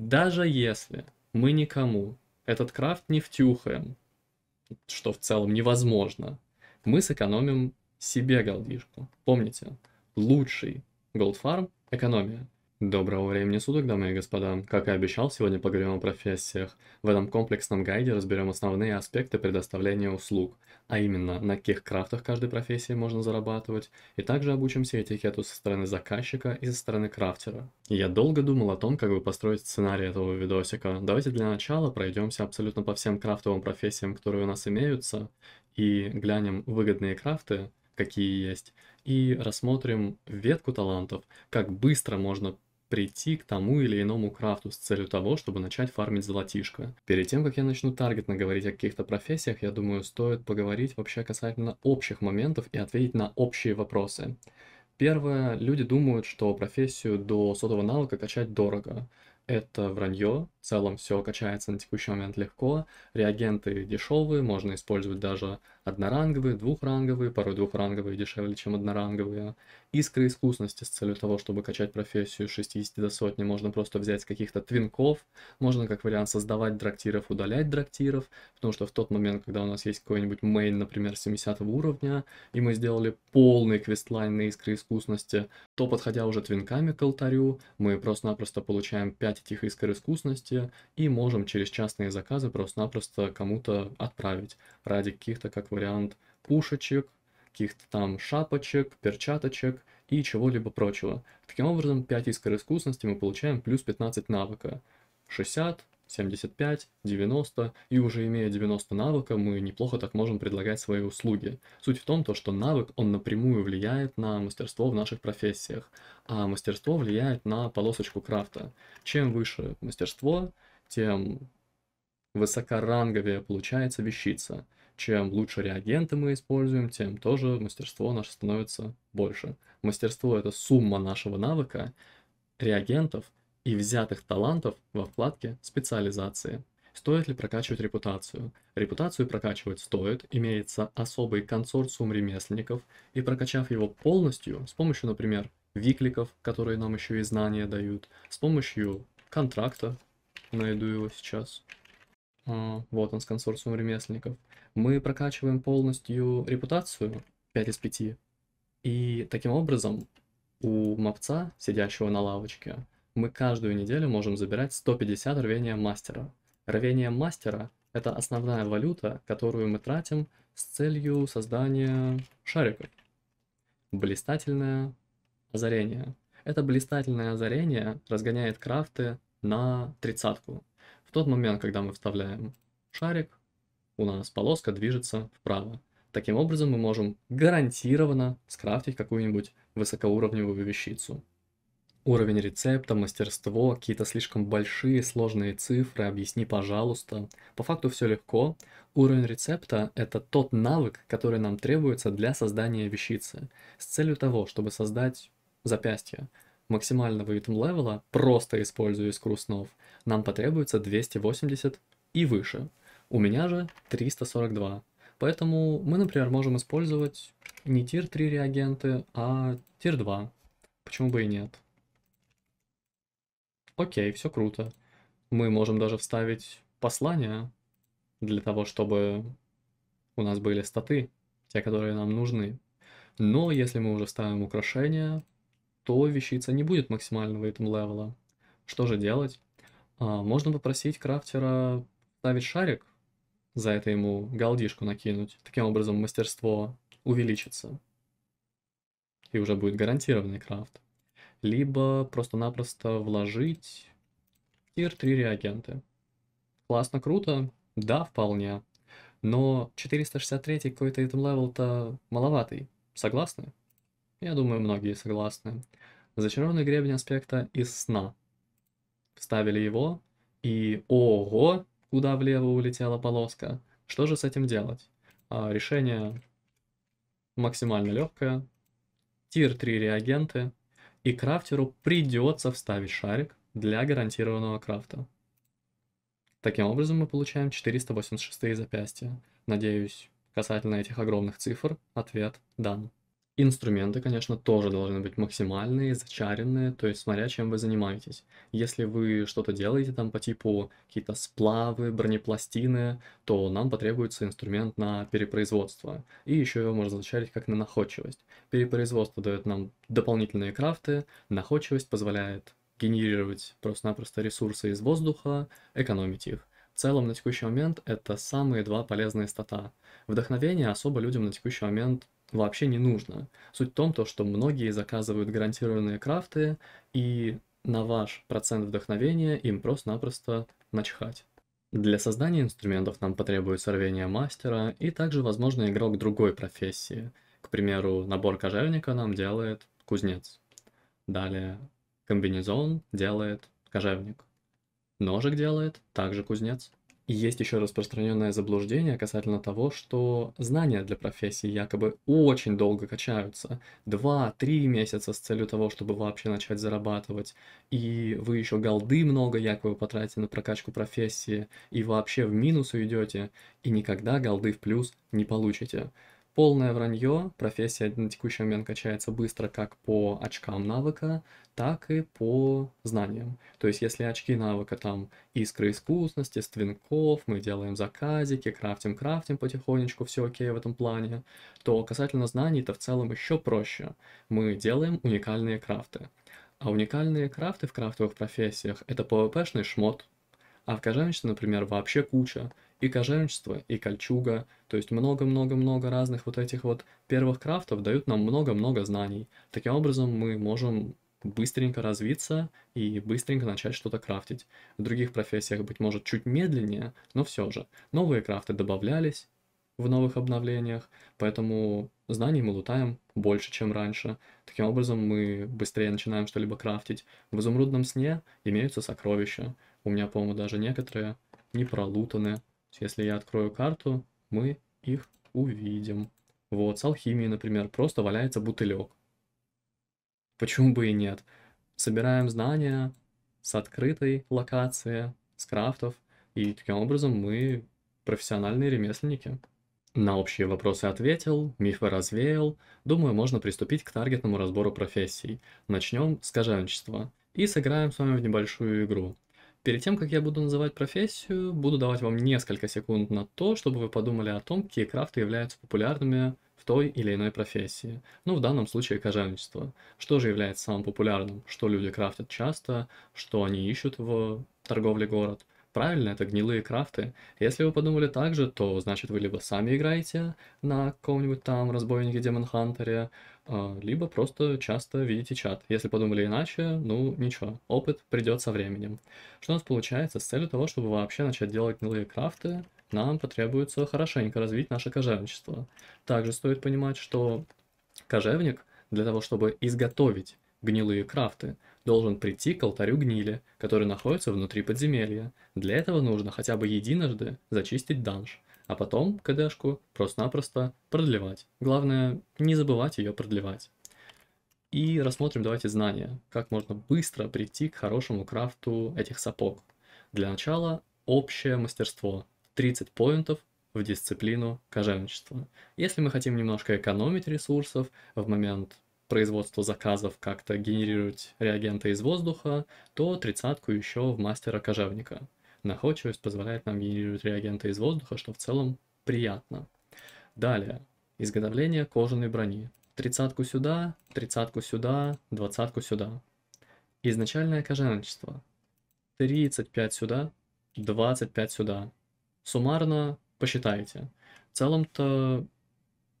Даже если мы никому этот крафт не втюхаем, что в целом невозможно, мы сэкономим себе голдишку. Помните, лучший голдфарм – экономия – Доброго времени суток, дамы и господа. Как и обещал, сегодня поговорим о профессиях. В этом комплексном гайде разберем основные аспекты предоставления услуг, а именно, на каких крафтах каждой профессии можно зарабатывать, и также обучимся этикету со стороны заказчика и со стороны крафтера. Я долго думал о том, как бы построить сценарий этого видосика. Давайте для начала пройдемся абсолютно по всем крафтовым профессиям, которые у нас имеются, и глянем выгодные крафты, какие есть, и рассмотрим ветку талантов, как быстро можно прийти к тому или иному крафту с целью того, чтобы начать фармить золотишко. Перед тем, как я начну таргетно говорить о каких-то профессиях, я думаю, стоит поговорить вообще касательно общих моментов и ответить на общие вопросы. Первое, люди думают, что профессию до сотого навыка качать дорого. Это вранье, в целом все качается на текущий момент легко, реагенты дешевые, можно использовать даже одноранговые, двухранговые, порой двухранговые дешевле, чем одноранговые. Искры искусности с целью того, чтобы качать профессию с 60 до сотни, можно просто взять каких-то твинков, можно как вариант создавать драктиров, удалять драктиров, потому что в тот момент, когда у нас есть какой-нибудь мейн, например, 70 уровня, и мы сделали полный квестлайн на искры искусности, то, подходя уже твинками к алтарю, мы просто-напросто получаем 5 этих искр искусности и можем через частные заказы просто-напросто кому-то отправить ради каких-то, как вариант пушечек, каких-то там шапочек, перчаточек и чего-либо прочего. Таким образом, 5 искр искусности мы получаем плюс 15 навыка. 60, 75, 90, и уже имея 90 навыка, мы неплохо так можем предлагать свои услуги. Суть в том, то, что навык, он напрямую влияет на мастерство в наших профессиях, а мастерство влияет на полосочку крафта. Чем выше мастерство, тем высокоранговее получается вещица чем лучше реагенты мы используем, тем тоже мастерство наше становится больше. Мастерство — это сумма нашего навыка, реагентов и взятых талантов во вкладке «Специализации». Стоит ли прокачивать репутацию? Репутацию прокачивать стоит, имеется особый консорциум ремесленников, и прокачав его полностью, с помощью, например, викликов, которые нам еще и знания дают, с помощью контракта, найду его сейчас, а, вот он с консорциумом ремесленников – мы прокачиваем полностью репутацию 5 из 5. И таким образом у мопца, сидящего на лавочке, мы каждую неделю можем забирать 150 рвения мастера. Рвение мастера — это основная валюта, которую мы тратим с целью создания шариков. Блистательное озарение. Это блистательное озарение разгоняет крафты на тридцатку. В тот момент, когда мы вставляем шарик, у нас полоска движется вправо. Таким образом мы можем гарантированно скрафтить какую-нибудь высокоуровневую вещицу. Уровень рецепта, мастерство, какие-то слишком большие, сложные цифры, объясни, пожалуйста. По факту все легко. Уровень рецепта – это тот навык, который нам требуется для создания вещицы. С целью того, чтобы создать запястье максимального item левела, просто используя искру снов, нам потребуется 280 и выше. У меня же 342. Поэтому мы, например, можем использовать не тир 3 реагенты, а тир 2. Почему бы и нет? Окей, все круто. Мы можем даже вставить послание для того, чтобы у нас были статы, те, которые нам нужны. Но если мы уже ставим украшения, то вещица не будет максимального итем левела. Что же делать? А, можно попросить крафтера ставить шарик, за это ему галдишку накинуть. Таким образом, мастерство увеличится. И уже будет гарантированный крафт. Либо просто-напросто вложить тир 3 реагенты. Классно, круто? Да, вполне. Но 463 какой-то этом левел-то маловатый. Согласны? Я думаю, многие согласны. Зачарованный гребень аспекта из сна. Вставили его, и ого, куда влево улетела полоска. Что же с этим делать? А, решение максимально легкое. Тир 3 реагенты. И крафтеру придется вставить шарик для гарантированного крафта. Таким образом мы получаем 486 запястья. Надеюсь, касательно этих огромных цифр ответ дан. Инструменты, конечно, тоже должны быть максимальные, зачаренные, то есть смотря чем вы занимаетесь. Если вы что-то делаете там по типу какие-то сплавы, бронепластины, то нам потребуется инструмент на перепроизводство. И еще его можно зачарить как на находчивость. Перепроизводство дает нам дополнительные крафты, находчивость позволяет генерировать просто-напросто ресурсы из воздуха, экономить их. В целом на текущий момент это самые два полезные стата. Вдохновение особо людям на текущий момент вообще не нужно. Суть в том, то, что многие заказывают гарантированные крафты, и на ваш процент вдохновения им просто-напросто начхать. Для создания инструментов нам потребуется рвение мастера и также, возможно, игрок другой профессии. К примеру, набор кожевника нам делает кузнец. Далее комбинезон делает кожевник. Ножик делает также кузнец есть еще распространенное заблуждение касательно того, что знания для профессии якобы очень долго качаются. два-три месяца с целью того, чтобы вообще начать зарабатывать. И вы еще голды много якобы потратите на прокачку профессии. И вообще в минус уйдете. И никогда голды в плюс не получите полное вранье. Профессия на текущий момент качается быстро как по очкам навыка, так и по знаниям. То есть если очки навыка там искры искусности, с мы делаем заказики, крафтим-крафтим потихонечку, все окей в этом плане, то касательно знаний это в целом еще проще. Мы делаем уникальные крафты. А уникальные крафты в крафтовых профессиях это PvP-шный шмот, а в кожевничестве, например, вообще куча и кожевничество, и кольчуга, то есть много-много-много разных вот этих вот первых крафтов дают нам много-много знаний. Таким образом мы можем быстренько развиться и быстренько начать что-то крафтить. В других профессиях, быть может, чуть медленнее, но все же. Новые крафты добавлялись в новых обновлениях, поэтому знаний мы лутаем больше, чем раньше. Таким образом, мы быстрее начинаем что-либо крафтить. В изумрудном сне имеются сокровища. У меня, по-моему, даже некоторые не пролутаны. Если я открою карту, мы их увидим. Вот, с алхимией, например, просто валяется бутылек. Почему бы и нет? Собираем знания с открытой локации, с крафтов, и таким образом мы профессиональные ремесленники. На общие вопросы ответил, мифы развеял. Думаю, можно приступить к таргетному разбору профессий. Начнем с кожевничества и сыграем с вами в небольшую игру. Перед тем, как я буду называть профессию, буду давать вам несколько секунд на то, чтобы вы подумали о том, какие крафты являются популярными в той или иной профессии. Ну, в данном случае кожевничество. Что же является самым популярным? Что люди крафтят часто? Что они ищут в торговле город? Правильно, это гнилые крафты. Если вы подумали так же, то значит вы либо сами играете на каком-нибудь там разбойнике Демон Хантере, а, либо просто часто видите чат. Если подумали иначе, ну ничего, опыт придет со временем. Что у нас получается? С целью того, чтобы вообще начать делать гнилые крафты, нам потребуется хорошенько развить наше кожевничество. Также стоит понимать, что кожевник для того, чтобы изготовить гнилые крафты, должен прийти к алтарю гнили, который находится внутри подземелья. Для этого нужно хотя бы единожды зачистить данж а потом КДшку просто-напросто продлевать. Главное, не забывать ее продлевать. И рассмотрим давайте знания, как можно быстро прийти к хорошему крафту этих сапог. Для начала общее мастерство, 30 поинтов в дисциплину кожевничества. Если мы хотим немножко экономить ресурсов в момент производства заказов, как-то генерировать реагенты из воздуха, то тридцатку еще в мастера кожевника – Находчивость позволяет нам генерировать реагенты из воздуха, что в целом приятно. Далее, изготовление кожаной брони. Тридцатку сюда, тридцатку сюда, двадцатку сюда. Изначальное кожаночество. 35 сюда, 25 сюда. Суммарно посчитайте. В целом-то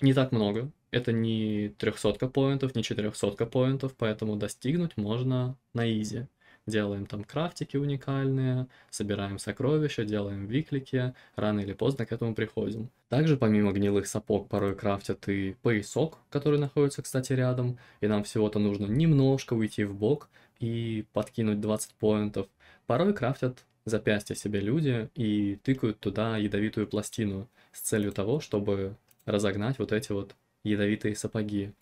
не так много. Это не 300 поинтов, не 400 поинтов, поэтому достигнуть можно на изи делаем там крафтики уникальные, собираем сокровища, делаем виклики, рано или поздно к этому приходим. Также помимо гнилых сапог порой крафтят и поясок, который находится, кстати, рядом, и нам всего-то нужно немножко уйти в бок и подкинуть 20 поинтов. Порой крафтят запястья себе люди и тыкают туда ядовитую пластину с целью того, чтобы разогнать вот эти вот ядовитые сапоги.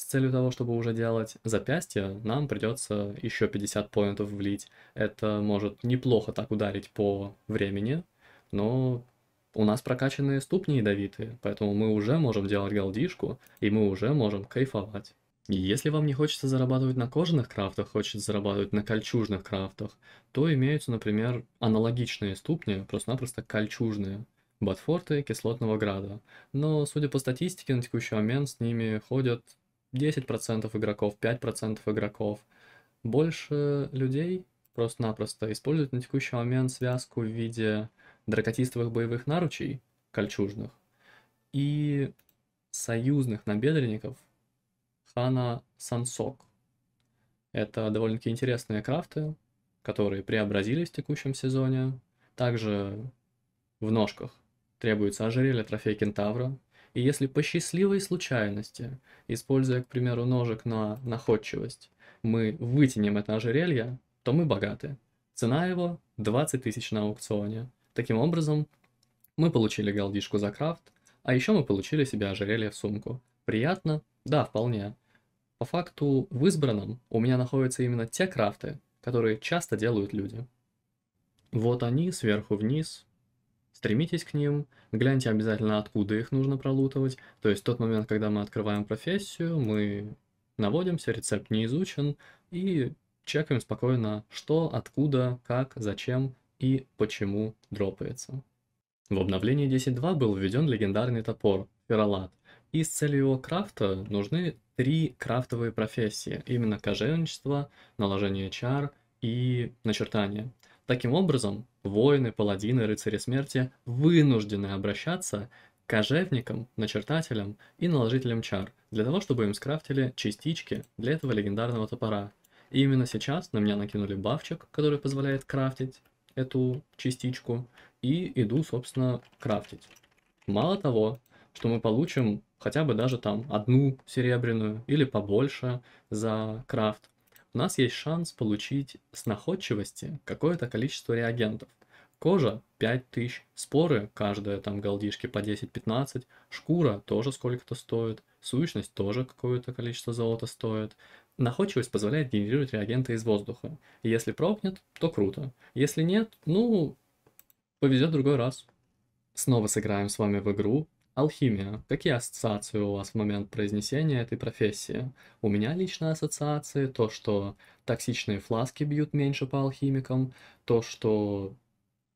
С целью того, чтобы уже делать запястье, нам придется еще 50 поинтов влить. Это может неплохо так ударить по времени, но у нас прокачанные ступни ядовитые, поэтому мы уже можем делать голдишку, и мы уже можем кайфовать. Если вам не хочется зарабатывать на кожаных крафтах, хочется зарабатывать на кольчужных крафтах, то имеются, например, аналогичные ступни, просто-напросто кольчужные. Батфорты кислотного града. Но, судя по статистике, на текущий момент с ними ходят 10% игроков, 5% игроков. Больше людей просто-напросто используют на текущий момент связку в виде дракотистовых боевых наручей, кольчужных, и союзных набедренников хана Сансок. Это довольно-таки интересные крафты, которые преобразились в текущем сезоне. Также в ножках требуется ожерелье трофей кентавра, и если по счастливой случайности, используя, к примеру, ножик на находчивость, мы вытянем это ожерелье, то мы богаты. Цена его 20 тысяч на аукционе. Таким образом, мы получили голдишку за крафт, а еще мы получили себе ожерелье в сумку. Приятно? Да, вполне. По факту, в избранном у меня находятся именно те крафты, которые часто делают люди. Вот они, сверху вниз, стремитесь к ним, гляньте обязательно, откуда их нужно пролутывать. То есть тот момент, когда мы открываем профессию, мы наводимся, рецепт не изучен, и чекаем спокойно, что, откуда, как, зачем и почему дропается. В обновлении 10.2 был введен легендарный топор Фералат, и с целью его крафта нужны три крафтовые профессии, именно кожевничество, наложение чар и начертание. Таким образом, воины, паладины, рыцари смерти вынуждены обращаться к кожевникам, начертателям и наложителям чар, для того, чтобы им скрафтили частички для этого легендарного топора. И именно сейчас на меня накинули бафчик, который позволяет крафтить эту частичку, и иду, собственно, крафтить. Мало того, что мы получим хотя бы даже там одну серебряную или побольше за крафт, у нас есть шанс получить с находчивости какое-то количество реагентов. Кожа 5000, споры каждая там голдишки по 10-15, шкура тоже сколько-то стоит, сущность тоже какое-то количество золота стоит. Находчивость позволяет генерировать реагенты из воздуха. если прокнет, то круто. Если нет, ну, повезет другой раз. Снова сыграем с вами в игру Алхимия. Какие ассоциации у вас в момент произнесения этой профессии? У меня личные ассоциации, то, что токсичные фласки бьют меньше по алхимикам, то, что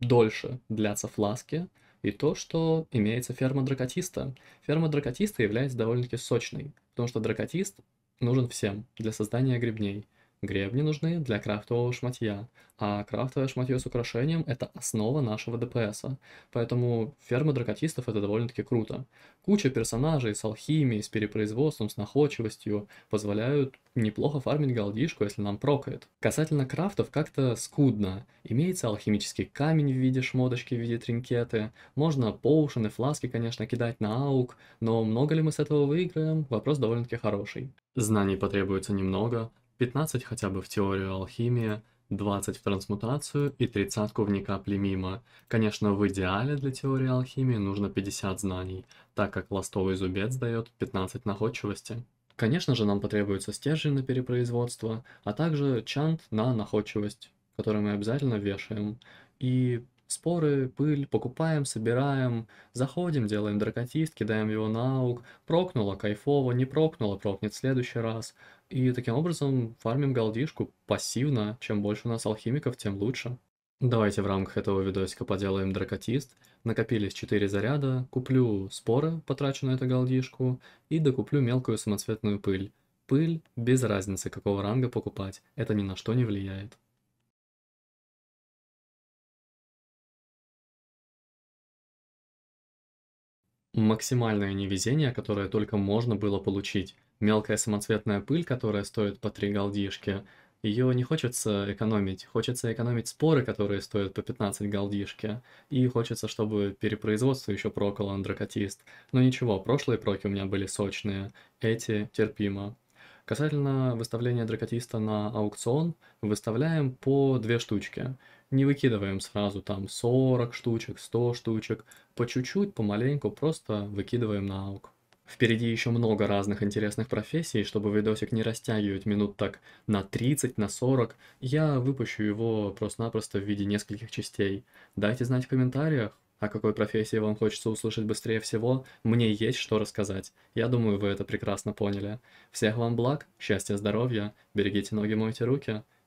дольше длятся фласки, и то, что имеется ферма дракотиста. Ферма дракотиста является довольно-таки сочной, потому что дракотист нужен всем для создания грибней. Гребни нужны для крафтового шматья, а крафтовое шматье с украшением – это основа нашего ДПСа, поэтому ферма дракотистов – это довольно-таки круто. Куча персонажей с алхимией, с перепроизводством, с находчивостью позволяют неплохо фармить голдишку, если нам прокает. Касательно крафтов как-то скудно. Имеется алхимический камень в виде шмоточки, в виде тринкеты, можно поушены, фласки, конечно, кидать на аук, но много ли мы с этого выиграем – вопрос довольно-таки хороший. Знаний потребуется немного, 15 хотя бы в теорию алхимии, 20 в трансмутацию и 30 в капли мимо. Конечно, в идеале для теории алхимии нужно 50 знаний, так как ластовый зубец дает 15 находчивости. Конечно же, нам потребуется стержень на перепроизводство, а также чант на находчивость, который мы обязательно вешаем. И Споры, пыль, покупаем, собираем, заходим, делаем дракотист, кидаем его на аук, прокнуло, кайфово, не прокнуло, прокнет в следующий раз. И таким образом фармим голдишку пассивно, чем больше у нас алхимиков, тем лучше. Давайте в рамках этого видосика поделаем дракотист. Накопились 4 заряда, куплю споры, потрачу на эту голдишку, и докуплю мелкую самоцветную пыль. Пыль без разницы, какого ранга покупать, это ни на что не влияет. Максимальное невезение, которое только можно было получить. Мелкая самоцветная пыль, которая стоит по три галдишки, ее не хочется экономить. Хочется экономить споры, которые стоят по 15 галдишки. И хочется, чтобы перепроизводство еще прокал андрокатист. Но ничего, прошлые проки у меня были сочные. Эти терпимо. Касательно выставления дракатиста на аукцион, выставляем по две штучки. Не выкидываем сразу там 40 штучек, 100 штучек. По чуть-чуть, помаленьку просто выкидываем на аук. Впереди еще много разных интересных профессий, чтобы видосик не растягивать минут так на 30, на 40. Я выпущу его просто-напросто в виде нескольких частей. Дайте знать в комментариях, о какой профессии вам хочется услышать быстрее всего, мне есть что рассказать. Я думаю, вы это прекрасно поняли. Всех вам благ, счастья, здоровья, берегите ноги, мойте руки.